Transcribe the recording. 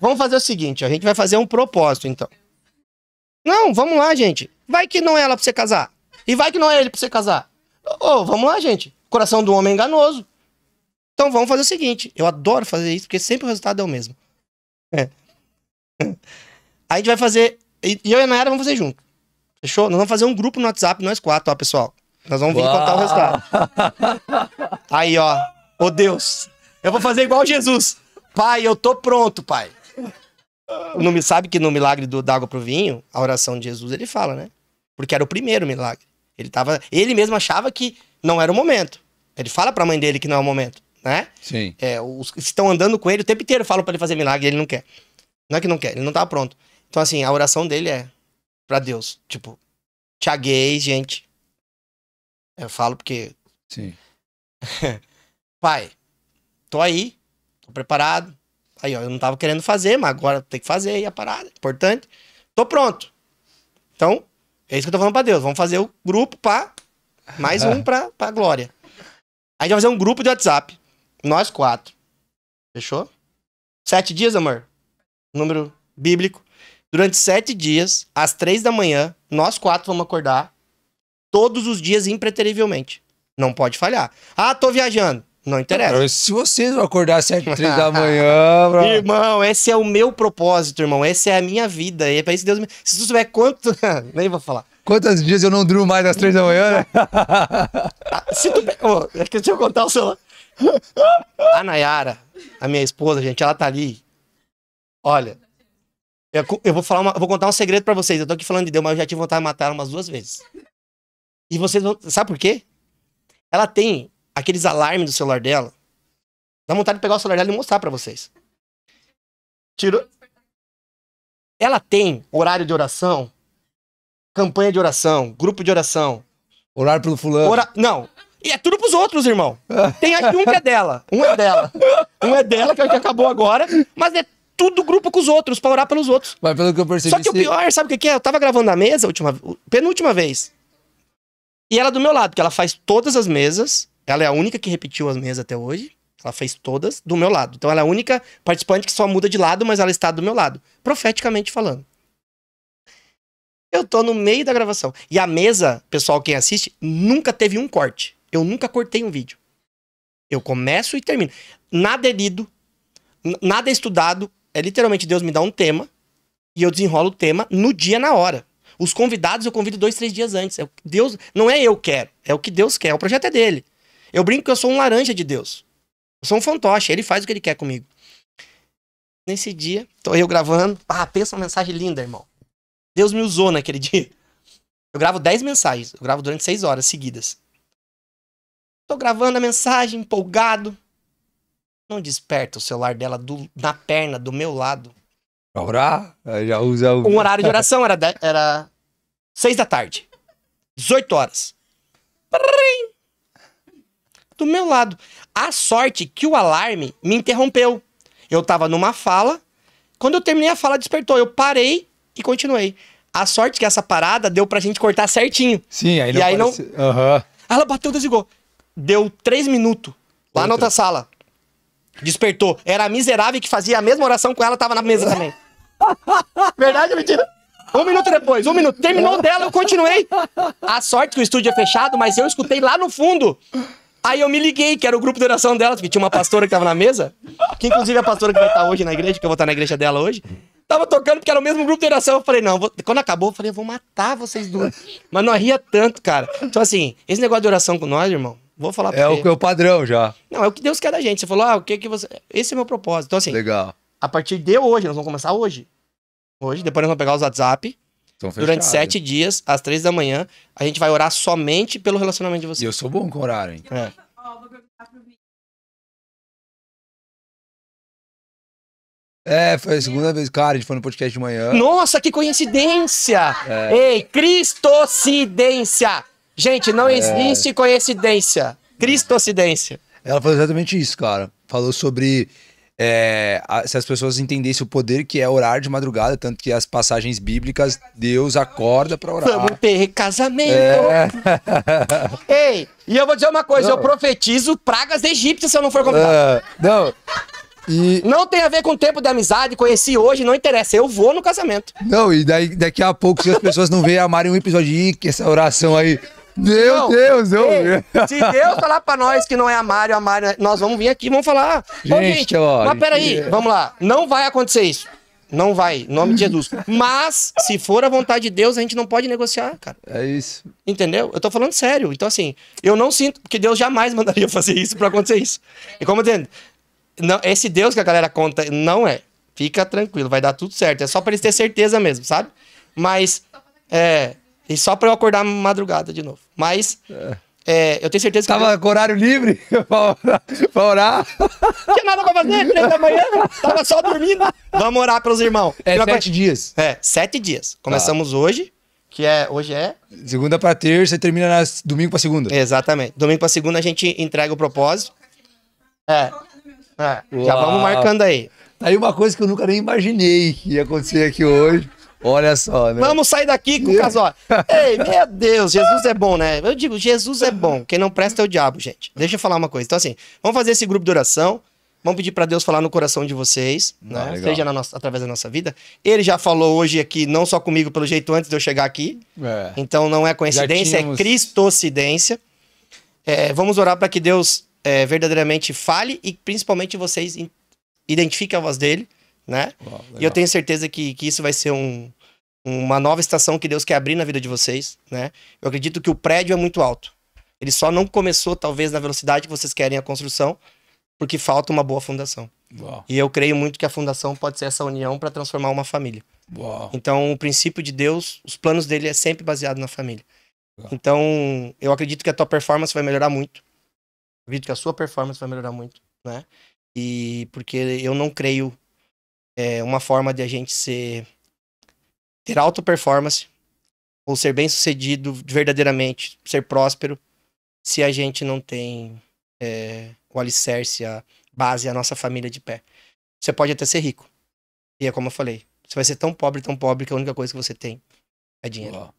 Vamos fazer o seguinte, a gente vai fazer um propósito, então. Não, vamos lá, gente. Vai que não é ela pra você casar. E vai que não é ele pra você casar. Ô, oh, vamos lá, gente. Coração do homem é enganoso. Então vamos fazer o seguinte. Eu adoro fazer isso, porque sempre o resultado é o mesmo. É. A gente vai fazer. E eu e a Nayara vamos fazer junto. Fechou? Nós vamos fazer um grupo no WhatsApp, nós quatro, ó, pessoal. Nós vamos vir Uau. contar o resultado. Aí, ó. Ô oh, Deus. Eu vou fazer igual Jesus. Pai, eu tô pronto, pai. Ah. não me sabe que no milagre do, da água pro vinho, a oração de Jesus, ele fala, né? Porque era o primeiro milagre. Ele tava, ele mesmo achava que não era o momento. Ele fala para a mãe dele que não é o momento, né? Sim. É, os que estão andando com ele o tempo inteiro falam para ele fazer milagre, ele não quer. Não é que não quer, ele não tá pronto. Então assim, a oração dele é para Deus, tipo, Tiaguei, gente. Eu falo porque Sim. Pai, tô aí, tô preparado, Aí, ó, eu não tava querendo fazer, mas agora tem que fazer aí a parada, importante. Tô pronto. Então, é isso que eu tô falando pra Deus. Vamos fazer o grupo pra. Mais um pra, pra glória. A gente vai fazer um grupo de WhatsApp. Nós quatro. Fechou? Sete dias, amor. Número bíblico. Durante sete dias, às três da manhã, nós quatro vamos acordar. Todos os dias, impreterivelmente. Não pode falhar. Ah, tô viajando. Não interessa. Se vocês vão acordar às 7 três da manhã, bro. Irmão, esse é o meu propósito, irmão. Essa é a minha vida. E é pra isso que Deus me. Se tu souber quanto. Nem vou falar. Quantos dias eu não durmo mais às três da manhã, né? Ah, se tu. Oh, deixa eu contar o celular. A Nayara, a minha esposa, gente, ela tá ali. Olha. Eu, eu vou falar uma, eu vou contar um segredo para vocês. Eu tô aqui falando de Deus, mas eu já tive vontade de matar ela umas duas vezes. E vocês vão. Sabe por quê? Ela tem aqueles alarmes do celular dela. Dá vontade de pegar o celular dela e mostrar para vocês. Tirou. Ela tem horário de oração, campanha de oração, grupo de oração. Orar pelo fulano. Ora... Não. E é tudo pros outros, irmão. Tem aqui um que é dela. Um é dela. Um é dela, que é o que acabou agora. Mas é tudo grupo com os outros, pra orar pelos outros. Mas pelo que eu percebi. Só que o pior, sabe o que, é? Eu tava gravando na mesa última, penúltima vez. E ela do meu lado, que ela faz todas as mesas. Ela é a única que repetiu as mesas até hoje. Ela fez todas do meu lado. Então ela é a única participante que só muda de lado, mas ela está do meu lado. Profeticamente falando. Eu tô no meio da gravação. E a mesa, pessoal, quem assiste, nunca teve um corte. Eu nunca cortei um vídeo. Eu começo e termino. Nada é lido, nada é estudado. É literalmente Deus me dá um tema e eu desenrolo o tema no dia, na hora. Os convidados eu convido dois, três dias antes. É Deus, não é eu quero, é o que Deus quer. É o projeto é dele. Eu brinco que eu sou um laranja de Deus. Eu sou um fantoche, ele faz o que ele quer comigo. Nesse dia, tô eu gravando. Ah, pensa uma mensagem linda, irmão. Deus me usou naquele dia. Eu gravo 10 mensagens, eu gravo durante 6 horas seguidas. Tô gravando a mensagem, empolgado. Não desperta o celular dela do, na perna, do meu lado. Pra orar? Já usa o. Um horário de oração era, era 6 da tarde. 18 horas. do meu lado. A sorte que o alarme me interrompeu. Eu estava numa fala, quando eu terminei a fala despertou, eu parei e continuei. A sorte que essa parada deu pra gente cortar certinho. Sim, aí não. E aí parece... não... Uhum. Ela bateu, desligou. Deu três minutos lá Outra. na outra sala. Despertou. Era a miserável que fazia a mesma oração com ela, tava na mesa também. Verdade ou mentira? Um minuto depois, um minuto. Terminou dela, eu continuei. A sorte que o estúdio é fechado, mas eu escutei lá no fundo Aí eu me liguei, que era o grupo de oração dela, porque tinha uma pastora que tava na mesa, que inclusive é a pastora que vai estar hoje na igreja, que eu vou estar na igreja dela hoje, tava tocando porque era o mesmo grupo de oração. Eu falei, não, vou... quando acabou, eu falei, eu vou matar vocês duas. Mas não ria tanto, cara. Então, assim, esse negócio de oração com nós, irmão, vou falar pra É o que é o padrão já. Não, é o que Deus quer da gente. Você falou, ah, o que que você. Esse é meu propósito. Então, assim. Legal. A partir de hoje, nós vamos começar hoje. Hoje, depois nós vamos pegar os WhatsApp. Então, Durante sete dias, às três da manhã, a gente vai orar somente pelo relacionamento de vocês. E eu sou bom com horário, hein? É. É, foi a segunda vez, cara, a gente foi no podcast de manhã. Nossa, que coincidência! É. Ei, cristocidência! Gente, não é. existe coincidência. Cristocidência. Ela falou exatamente isso, cara. Falou sobre é, se as pessoas entendessem o poder que é orar de madrugada, tanto que as passagens bíblicas, Deus acorda para orar. Vamos ter casamento. É. Ei, e eu vou dizer uma coisa, não. eu profetizo pragas egípcias se eu não for comprar. Uh, é, não. E... Não tem a ver com o tempo de amizade, conheci hoje, não interessa, eu vou no casamento. Não, e daí, daqui a pouco, se as pessoas não veem amarem um episódio, que essa oração aí meu não, Deus, eu. Ei, se Deus falar pra nós que não é a Mário, a Mário, nós vamos vir aqui e vamos falar. Gente, gente ó, mas peraí, é... vamos lá. Não vai acontecer isso. Não vai, em nome de Jesus. Mas, se for a vontade de Deus, a gente não pode negociar, cara. É isso. Entendeu? Eu tô falando sério. Então, assim, eu não sinto que Deus jamais mandaria fazer isso pra acontecer isso. E como eu entendo, não, esse Deus que a galera conta não é. Fica tranquilo, vai dar tudo certo. É só pra eles terem certeza mesmo, sabe? Mas, é. E só pra eu acordar madrugada de novo. Mas. É. É, eu tenho certeza que. Tava eu... com horário livre pra orar. Pra orar. Tinha nada pra fazer, três da manhã. Tava só dormindo. Vamos orar pelos irmãos. É sete dias. É, sete dias. Tá. Começamos tá. hoje, que é. Hoje é. Segunda pra terça e termina domingo pra segunda. Exatamente. Domingo pra segunda a gente entrega o propósito. É. é. Já vamos marcando aí. Tá aí uma coisa que eu nunca nem imaginei que ia acontecer aqui hoje. Olha só, né? Vamos sair daqui com o casório. Ei, meu Deus, Jesus é bom, né? Eu digo, Jesus é bom. Quem não presta é o diabo, gente. Deixa eu falar uma coisa. Então, assim, vamos fazer esse grupo de oração. Vamos pedir para Deus falar no coração de vocês, ah, né? ah, seja nossa, através da nossa vida. Ele já falou hoje aqui, não só comigo, pelo jeito antes de eu chegar aqui. É. Então não é coincidência, é tínhamos... é cristocidência. É, vamos orar para que Deus é, verdadeiramente fale e principalmente vocês identifiquem a voz dele né? Uau, e eu tenho certeza que, que isso vai ser um, uma nova estação que Deus quer abrir na vida de vocês, né? Eu acredito que o prédio é muito alto. Ele só não começou, talvez, na velocidade que vocês querem a construção, porque falta uma boa fundação. Uau. E eu creio muito que a fundação pode ser essa união para transformar uma família. Uau. Então, o princípio de Deus, os planos dele é sempre baseado na família. Então, eu acredito que a tua performance vai melhorar muito. acredito que a sua performance vai melhorar muito, né? E porque eu não creio é uma forma de a gente ser ter alta performance ou ser bem sucedido verdadeiramente, ser próspero, se a gente não tem é, o alicerce, a base, a nossa família de pé. Você pode até ser rico. E é como eu falei, você vai ser tão pobre, tão pobre que a única coisa que você tem é dinheiro. Uau.